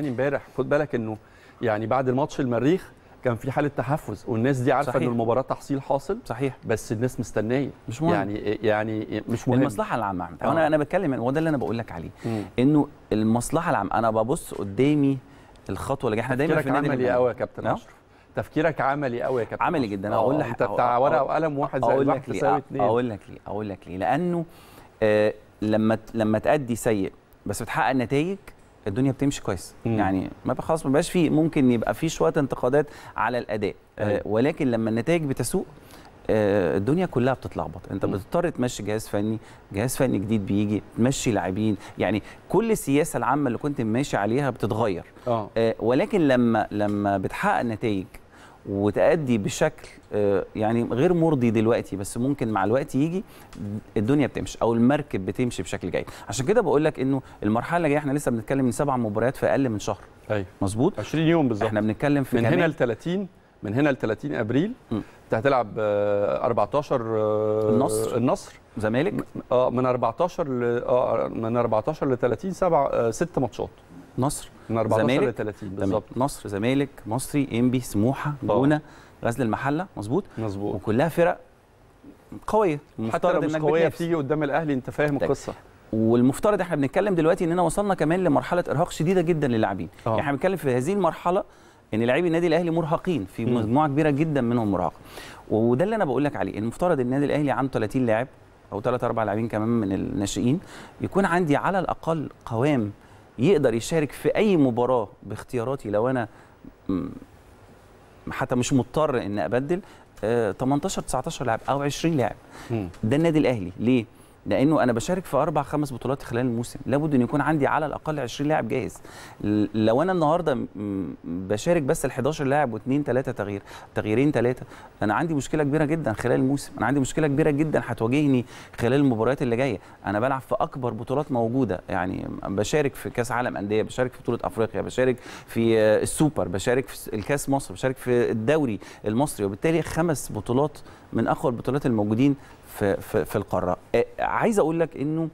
يعني امبارح خد بالك انه يعني بعد الماتش المريخ كان في حاله تحفز والناس دي عارفه ان المباراه تحصيل حاصل صحيح بس الناس مستنيه مش مهم يعني يعني مش مهم المصلحه العامه آه. انا انا بتكلم هو ده اللي انا بقول لك عليه انه المصلحه العامه انا ببص قدامي الخطوه اللي احنا دايما في النادي عملي قوي يا كابتن اشرف تفكيرك عملي قوي يا كابتن عملي جدا آه، اقول لك انت بتاع ورقه وقلم واحد زائد واحد تساوي اثنين اقول لك ليه اقول لك ليه لانه آه، لما لما تأدي سيء بس بتحقق نتائج الدنيا بتمشي كويس مم. يعني ما خلاص ما بقاش في ممكن يبقى في شويه انتقادات على الاداء آه، أيوة. ولكن لما النتائج بتسوء آه، الدنيا كلها بتتلخبط انت بتضطر تمشي جهاز فني جهاز فني جديد بيجي تمشي لاعبين يعني كل السياسه العامه اللي كنت ماشي عليها بتتغير أوه. آه، ولكن لما لما بتحقق نتائج وتأدي بشكل آه، يعني غير مرضي دلوقتي بس ممكن مع الوقت يجي الدنيا بتمشي او المركب بتمشي بشكل جيد عشان كده بقول لك انه المرحله اللي جاية احنا لسه بنتكلم من سبع مباريات في اقل من شهر ايوه مظبوط 20 يوم بالظبط احنا بنتكلم في من هنا ل 30 من هنا ل 30 ابريل انت هتلعب 14 آه، آه، النصر النصر زمالك اه من 14 ل اه من 14 ل 30 سبع ست ماتشات نصر من 14 ل 30 بالظبط نصر زمالك مصري انبي سموحه آه. جونه غزل المحله مظبوط مظبوط وكلها فرق قويه حتى لو مش قويه بتيجي قدام الاهلي انت فاهم طيب. القصه والمفترض احنا بنتكلم دلوقتي اننا وصلنا كمان لمرحله ارهاق شديده جدا للاعبين آه. يعني احنا بنتكلم في هذه المرحله ان لاعبي النادي الاهلي مرهقين في مجموعه كبيره جدا منهم مرهقه وده اللي انا بقول لك عليه المفترض النادي الاهلي عنده 30 لاعب او 3 4 لاعبين كمان من الناشئين يكون عندي على الاقل قوام يقدر يشارك في اي مباراه باختياراتي لو انا حتى مش مضطر ان ابدل 18 آه، 19 لاعب او 20 لاعب ده النادي الاهلي ليه لانه انا بشارك في اربع خمس بطولات خلال الموسم لابد ان يكون عندي على الاقل 20 لاعب جاهز لو انا النهارده بشارك بس ال 11 لاعب واثنين ثلاثه تغيير تغييرين ثلاثه انا عندي مشكله كبيره جدا خلال الموسم انا عندي مشكله كبيره جدا هتواجهني خلال المباريات اللي جايه انا بلعب في اكبر بطولات موجوده يعني بشارك في كاس عالم انديه بشارك في بطوله افريقيا بشارك في السوبر بشارك في الكاس مصر بشارك في الدوري المصري وبالتالي خمس بطولات من اقوى البطولات الموجودين في في, في القاره إيه، عايز اقول لك انه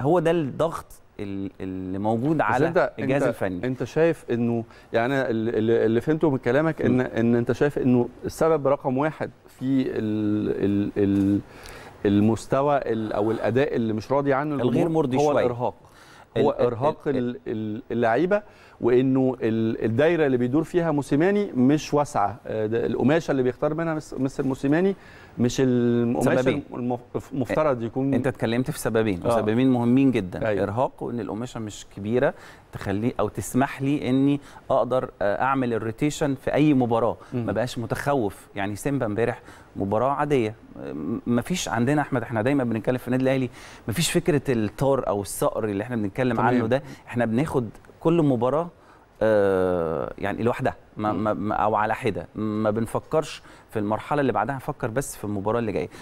هو ده الضغط اللي موجود على الجهاز انت الفني انت شايف انه يعني اللي فهمته من كلامك ان ان انت شايف انه السبب رقم واحد في الـ الـ ال المستوى او الاداء اللي مش راضي عنه الغير مرضي هو شوية. الارهاق هو ارهاق اللعيبه وانه الدايره اللي بيدور فيها موسيماني مش واسعه آه، القماشه اللي بيختار منها مستر موسيماني مش القماشه المفترض يكون انت اتكلمت في سببين آه. وسببين مهمين جدا أيوه. ارهاق وان القماشه مش كبيره تخلي او تسمح لي اني اقدر آه، اعمل الروتيشن في اي مباراه م. ما بقاش متخوف يعني سيمبا امبارح مباراه عاديه ما فيش عندنا احمد احنا دايما بنتكلم في النادي الاهلي ما فيش فكره الطار او الصقر اللي احنا بنتكلم بتكلم طبعاً. عنه ده احنا بناخد كل مباراه آه يعني لوحدها ما ما او على حده ما بنفكرش في المرحله اللي بعدها نفكر بس في المباراه اللي جايه